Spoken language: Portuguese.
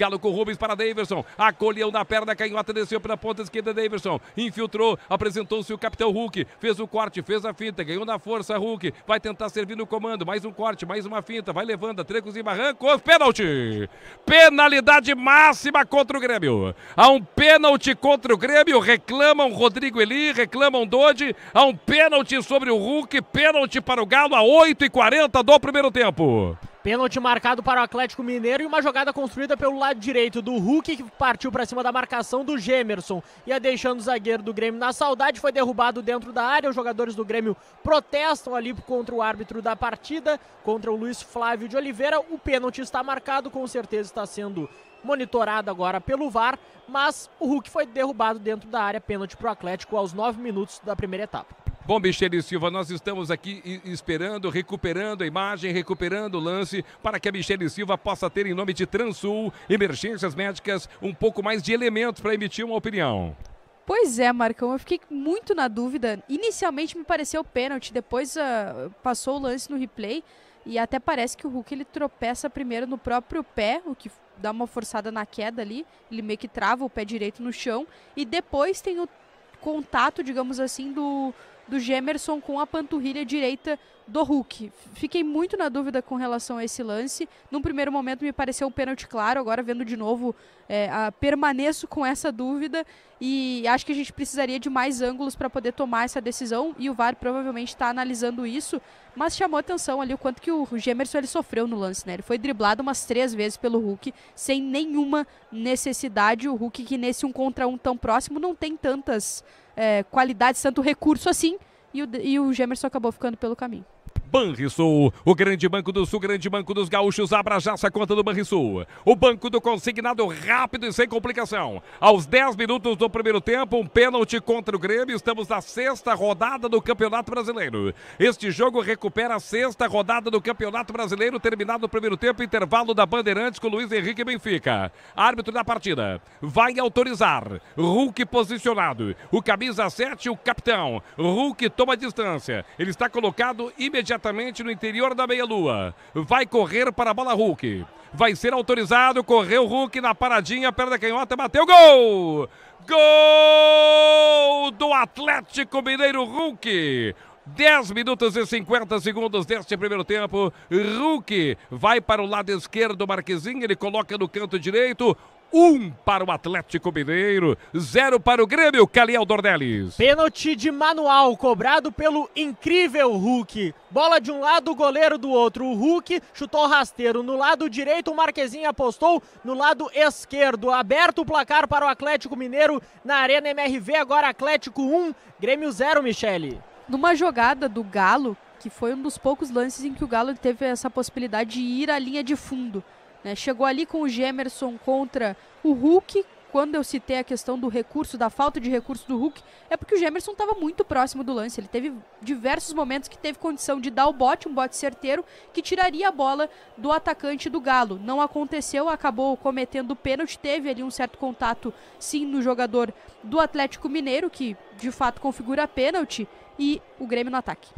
Galo com Rubens para Daverson. Acolheu na perna, canhota, desceu pela ponta esquerda. Daverson infiltrou, apresentou-se o capitão Hulk. Fez o corte, fez a finta, ganhou na força. Hulk vai tentar servir no comando. Mais um corte, mais uma finta. Vai levando, trecos e barrancos. Pênalti! Penalidade máxima contra o Grêmio. Há um pênalti contra o Grêmio. Reclamam Rodrigo Eli, reclamam Dodi. Há um pênalti sobre o Hulk. Pênalti para o Galo a 8h40 do primeiro tempo. Pênalti marcado para o Atlético Mineiro e uma jogada construída pelo lado direito do Hulk, que partiu para cima da marcação do Gemerson. Ia deixando o zagueiro do Grêmio na saudade, foi derrubado dentro da área. Os jogadores do Grêmio protestam ali contra o árbitro da partida, contra o Luiz Flávio de Oliveira. O pênalti está marcado, com certeza está sendo monitorado agora pelo VAR, mas o Hulk foi derrubado dentro da área. Pênalti para o Atlético aos 9 minutos da primeira etapa. Bom, Michele Silva, nós estamos aqui esperando, recuperando a imagem, recuperando o lance para que a Michele Silva possa ter, em nome de Transul, emergências médicas, um pouco mais de elementos para emitir uma opinião. Pois é, Marcão, eu fiquei muito na dúvida. Inicialmente me pareceu pênalti, depois uh, passou o lance no replay e até parece que o Hulk ele tropeça primeiro no próprio pé, o que dá uma forçada na queda ali, ele meio que trava o pé direito no chão e depois tem o contato, digamos assim, do do Gemerson com a panturrilha direita do Hulk. Fiquei muito na dúvida com relação a esse lance. Num primeiro momento me pareceu um pênalti claro, agora vendo de novo, é, a, permaneço com essa dúvida e acho que a gente precisaria de mais ângulos para poder tomar essa decisão e o VAR provavelmente está analisando isso, mas chamou atenção ali o quanto que o Gemerson ele sofreu no lance, né? Ele foi driblado umas três vezes pelo Hulk sem nenhuma necessidade. O Hulk que nesse um contra um tão próximo não tem tantas é, qualidades, tanto recurso assim, e o, e o Gemerson acabou ficando pelo caminho. Banrisul, o grande Banco do Sul, grande Banco dos Gaúchos, abra já essa conta do Banrisul. O banco do consignado rápido e sem complicação. Aos 10 minutos do primeiro tempo, um pênalti contra o Grêmio. Estamos na sexta rodada do Campeonato Brasileiro. Este jogo recupera a sexta rodada do Campeonato Brasileiro, terminado o primeiro tempo, intervalo da Bandeirantes com Luiz Henrique Benfica. Árbitro da partida vai autorizar. Hulk posicionado. O camisa 7, o capitão. Hulk toma distância. Ele está colocado imediatamente diretamente no interior da meia-lua. Vai correr para a bola Hulk. Vai ser autorizado, correu Hulk na paradinha, perna canhota, bateu gol! Gol do Atlético Mineiro Hulk. 10 minutos e 50 segundos deste primeiro tempo. Hulk vai para o lado esquerdo, Marquezinho, ele coloca no canto direito. Um para o Atlético Mineiro, zero para o Grêmio, Caliel Dornelis. Pênalti de manual cobrado pelo incrível Hulk. Bola de um lado, goleiro do outro. O Hulk chutou rasteiro no lado direito, o Marquezinho apostou no lado esquerdo. Aberto o placar para o Atlético Mineiro na Arena MRV, agora Atlético 1, Grêmio 0, Michele. Numa jogada do Galo, que foi um dos poucos lances em que o Galo teve essa possibilidade de ir à linha de fundo. Né? Chegou ali com o Gemerson contra o Hulk. Quando eu citei a questão do recurso, da falta de recurso do Hulk, é porque o Gemerson estava muito próximo do lance. Ele teve diversos momentos que teve condição de dar o bote, um bote certeiro, que tiraria a bola do atacante do Galo. Não aconteceu, acabou cometendo o pênalti. Teve ali um certo contato, sim, no jogador do Atlético Mineiro, que de fato configura pênalti, e o Grêmio no ataque.